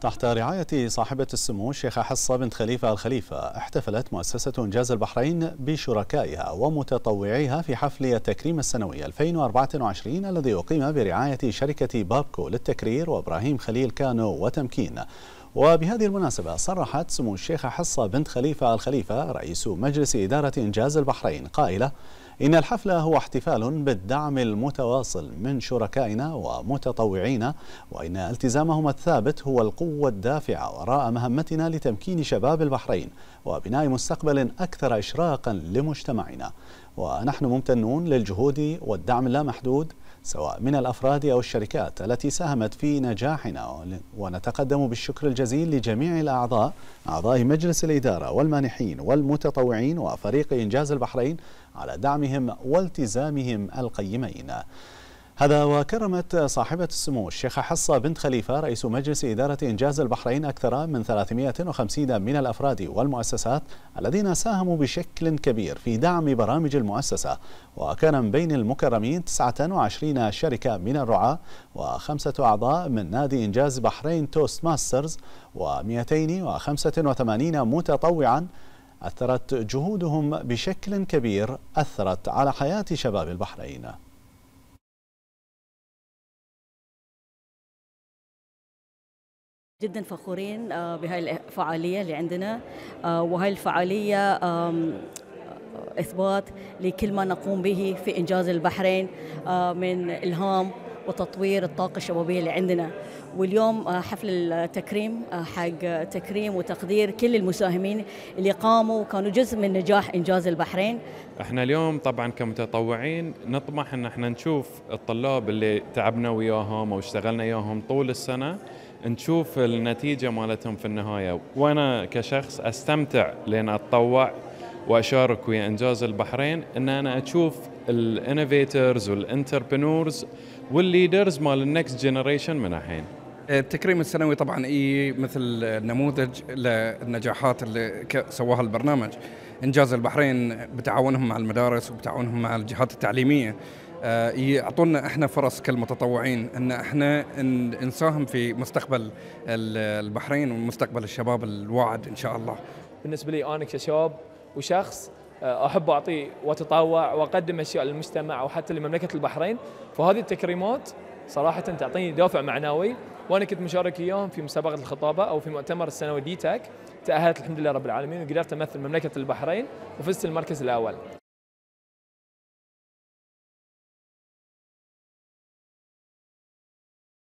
تحت رعاية صاحبة السمو الشيخة حصة بنت خليفة الخليفة احتفلت مؤسسة إنجاز البحرين بشركائها ومتطوعيها في حفل التكريم السنوي 2024 الذي أقيم برعاية شركة بابكو للتكرير وإبراهيم خليل كانو وتمكين وبهذه المناسبة صرحت سمو الشيخة حصة بنت خليفة الخليفة رئيس مجلس إدارة إنجاز البحرين قائلة إن الحفل هو احتفال بالدعم المتواصل من شركائنا ومتطوعينا وإن التزامهم الثابت هو القوة الدافعة وراء مهمتنا لتمكين شباب البحرين وبناء مستقبل أكثر إشراقا لمجتمعنا ونحن ممتنون للجهود والدعم اللامحدود محدود سواء من الأفراد أو الشركات التي ساهمت في نجاحنا ونتقدم بالشكر الجزيل لجميع الأعضاء أعضاء مجلس الإدارة والمانحين والمتطوعين وفريق إنجاز البحرين على دعمهم والتزامهم القيمين هذا وكرمت صاحبة السمو الشيخة حصة بنت خليفة رئيس مجلس إدارة إنجاز البحرين أكثر من 350 من الأفراد والمؤسسات الذين ساهموا بشكل كبير في دعم برامج المؤسسة وكان من بين المكرمين 29 شركة من الرعاة وخمسة أعضاء من نادي إنجاز بحرين توست ماسترز و285 متطوعاً أثرت جهودهم بشكل كبير أثرت على حياة شباب البحرين جدا فخورين آه، بهاي الفعالية اللي عندنا آه، وهاي الفعالية إثبات لكل ما نقوم به في إنجاز البحرين آه، من إلهام وتطوير الطاقة الشبابية اللي عندنا واليوم حفل التكريم حق تكريم وتقدير كل المساهمين اللي قاموا وكانوا جزء من نجاح إنجاز البحرين احنا اليوم طبعا كمتطوعين نطمح ان احنا نشوف الطلاب اللي تعبنا وياهم او اشتغلنا وياهم طول السنة نشوف النتيجة مالتهم في النهاية وأنا كشخص أستمتع لأن أتطوع وأشارك ويا إنجاز البحرين أن أنا أشوف الانوفيترز والانتربنورز والليدرز مال النكست جنريشن من الحين آه، التكريم السنوي طبعا اي مثل نموذج للنجاحات اللي سواها البرنامج انجاز البحرين بتعاونهم مع المدارس وبتعاونهم مع الجهات التعليميه آه، يعطونا احنا فرص كالمتطوعين ان احنا نساهم في مستقبل البحرين ومستقبل الشباب الواعد ان شاء الله. بالنسبه لي انا كشاب وشخص آه، احب اعطي واتطوع واقدم اشياء للمجتمع وحتى لمملكه البحرين فهذه التكريمات صراحه تعطيني دافع معنوي وانا كنت مشارك اليوم في مسابقه الخطابه او في مؤتمر السنوي دي تاك تاهلت الحمد لله رب العالمين وقدرت امثل مملكه البحرين وفزت المركز الاول